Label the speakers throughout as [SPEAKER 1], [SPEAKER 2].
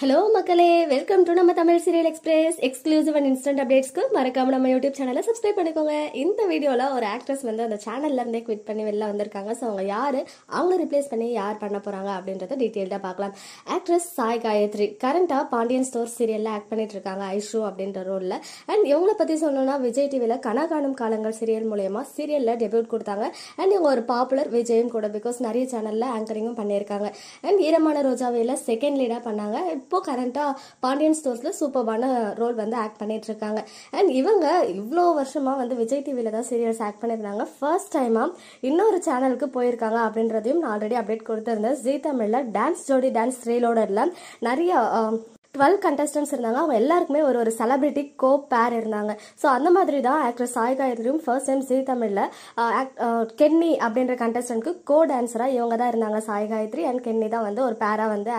[SPEAKER 1] hello மக்களே welcome to நம்ம Tamil serial express exclusive and instant அப்டேட்ஸ்க்கு மறக்காம நம்ம யூடியூப் சேனலை சப்ஸ்கிரைப் பண்ணிக்கோங்க இந்த வீடியோவில் ஒரு ஆக்ட்ரஸ் வந்து அந்த சேனல்ல இருந்தே குவிட் பண்ணி வெளில வந்திருக்காங்க ஸோ அவங்க யார் அவங்க ரிப்ளேஸ் பண்ணி யார் பண்ண போகிறாங்க அப்படின்றத டீட்டெயில்டாக பார்க்கலாம் ஆக்ட்ரஸ் சாய் காயத்ரி கரண்ட்டாக பாண்டியன் ஸ்டோர் சீரியலில் ஆக்ட் பண்ணிட்டு இருக்காங்க ஐஷு அப்படின்ற ரோலில் அண்ட் இவங்கள பற்றி சொல்லணும்னா விஜய் டிவியில் கனா காணும் காலங்கள் சீரியல் மூலயமா சீரியலில் டெபியூட் கொடுத்தாங்க அண்ட் இவங்க ஒரு பாப்புலர் விஜயும் கூட பிகாஸ் நிறைய சேனலில் ஆங்கரிங்கும் பண்ணியிருக்காங்க அண்ட் ஈரமான ரோஜாவையில் செகண்ட் லீடாக பண்ணாங்க இப்போ கரண்ட்டாக பாண்டியன் ஸ்டோர்ஸில் சூப்பர்வான ரோல் வந்து ஆக்ட் பண்ணிட்டு இருக்காங்க அண்ட் இவங்க இவ்வளோ வருஷமாக வந்து விஜய் டிவியில் தான் சீரியல்ஸ் ஆக்ட் பண்ணியிருந்தாங்க ஃபர்ஸ்ட் டைமாக இன்னொரு சேனலுக்கு போயிருக்காங்க அப்படின்றதையும் நான் ஆல்ரெடி அப்டேட் கொடுத்துருந்தேன் ஜி தமிழில் டான்ஸ் ஜோடி டான்ஸ் த்ரீலோடரில் நிறைய டுவெல் கண்டஸ்டன்ஸ் இருந்தாங்க அவங்க எல்லாருக்குமே ஒரு ஒரு செலிபிரிட்டி கோ பேர் இருந்தாங்க ஸோ அந்த மாதிரி தான் ஆக்ட்ரஸ் சாய் காயத்ரியும் ஃபர்ஸ்ட் டைம் ஜி தமிழில் கென்னி அப்படின்ற கண்டஸ்டன்ட்க்கு கோ டான்ஸராக இவங்க தான் இருந்தாங்க சாய் காயத்ரி அண்ட் கென்னி தான் வந்து ஒரு பேராக வந்து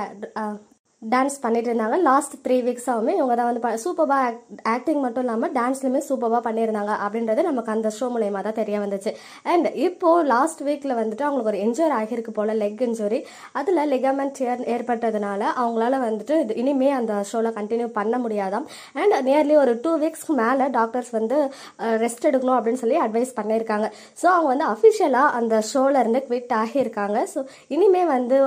[SPEAKER 1] டான்ஸ் பண்ணிட்டு இருந்தாங்க லாஸ்ட் த்ரீ வீக்ஸாகவுமே இவங்க தான் வந்து சூப்பராக ஆக்டிங் மட்டும் இல்லாமல் டான்ஸ்லையுமே சூப்பராக பண்ணியிருந்தாங்க அப்படின்றது நமக்கு அந்த ஷோ மூலயமா தான் தெரிய வந்துச்சு அண்ட் இப்போது லாஸ்ட் வீக்கில் வந்துட்டு அவங்களுக்கு ஒரு இன்ஜுரி ஆகியிருக்கு போல் லெக் இன்ஜுரி அதில் லெகமெண்ட் ஏர் ஏற்பட்டதுனால அவங்களால வந்துட்டு இது இனிமே அந்த ஷோவில் கண்டினியூ பண்ண முடியாதாம் அண்ட் நியர்லி ஒரு டூ வீக்ஸ்க்கு மேலே டாக்டர்ஸ் வந்து ரெஸ்ட் எடுக்கணும் அப்படின்னு சொல்லி அட்வைஸ் பண்ணியிருக்காங்க ஸோ அவங்க வந்து அஃபிஷியலாக அந்த ஷோவில் இருந்து குவிட் ஆகியிருக்காங்க ஸோ இனிமே வந்து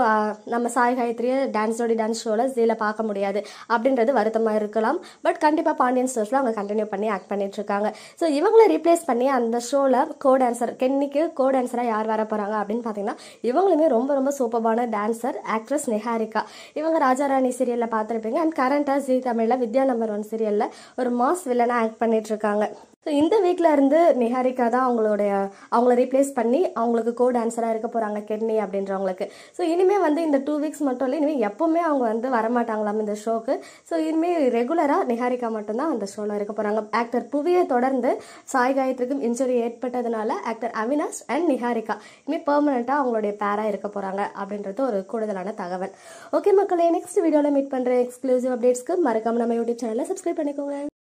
[SPEAKER 1] நம்ம சாய் காயத்ரியை டான்ஸ் ஜோடி டான்ஸ் ஷோவில் நம்மளால ஜீல பார்க்க முடியாது அப்படின்றது வருத்தமாக இருக்கலாம் பட் கண்டிப்பாக பாண்டியன் ஸ்டோர்ஸில் அவங்க கண்டினியூ பண்ணி ஆக்ட் பண்ணிட்டு இருக்காங்க ஸோ இவங்கள ரீப்ளேஸ் பண்ணி அந்த ஷோவில் கோ டான்சர் கென்னிக்கு கோ டான்சராக யார் வர போகிறாங்க அப்படின்னு பார்த்தீங்கன்னா இவங்களுமே ரொம்ப ரொம்ப சூப்பரான டான்சர் ஆக்ட்ரஸ் நிஹாரிகா இவங்க ராஜாராணி சீரியலில் பார்த்துருப்பீங்க அண்ட் கரண்ட்டாக ஜி தமிழில் வித்யா நம்பர் ஒன் சீரியலில் ஒரு மாஸ் வில்லனாக ஆக்ட் பண்ணிட்டு இருக்காங்க ஸோ இந்த வீக்கில் இருந்து நிஹாரிகா தான் அவங்களுடைய அவங்கள ரீப்ளேஸ் பண்ணி அவங்களுக்கு கோ டான்ஸராக இருக்க போகிறாங்க கெட்னி அப்படின்றவங்களுக்கு ஸோ இனிமேல் வந்து இந்த டூ வீக்ஸ் மட்டும் இல்லை இனிமேல் எப்போவுமே அவங்க வந்து வரமாட்டாங்களாம் இந்த ஷோக்கு ஸோ இனிமேல் ரெகுலராக நிஹாரிகா மட்டும்தான் அந்த ஷோவில் இருக்க போகிறாங்க ஆக்டர் புவியை தொடர்ந்து சாய் காயத்ரிக்கும் இன்ஜுரி ஏற்பட்டதுனால ஆக்டர் அவினாஷ் அண்ட் நிஹாரிகா இனிமேல் பெர்மனெண்ட்டாக அவங்களுடைய பேராக இருக்க போகிறாங்க அப்படின்றது ஒரு கூடுதலான தகவல் ஓகே மக்களே நெக்ஸ்ட் வீடியோவில் மீட் பண்ணுற எக்ஸ்க்ளூசிவ் அப்டேட்ஸ்க்கு மறக்காம நம்ம யூடியூப் சேனலில் சப்ஸ்கிரைப் பண்ணிக்கோங்க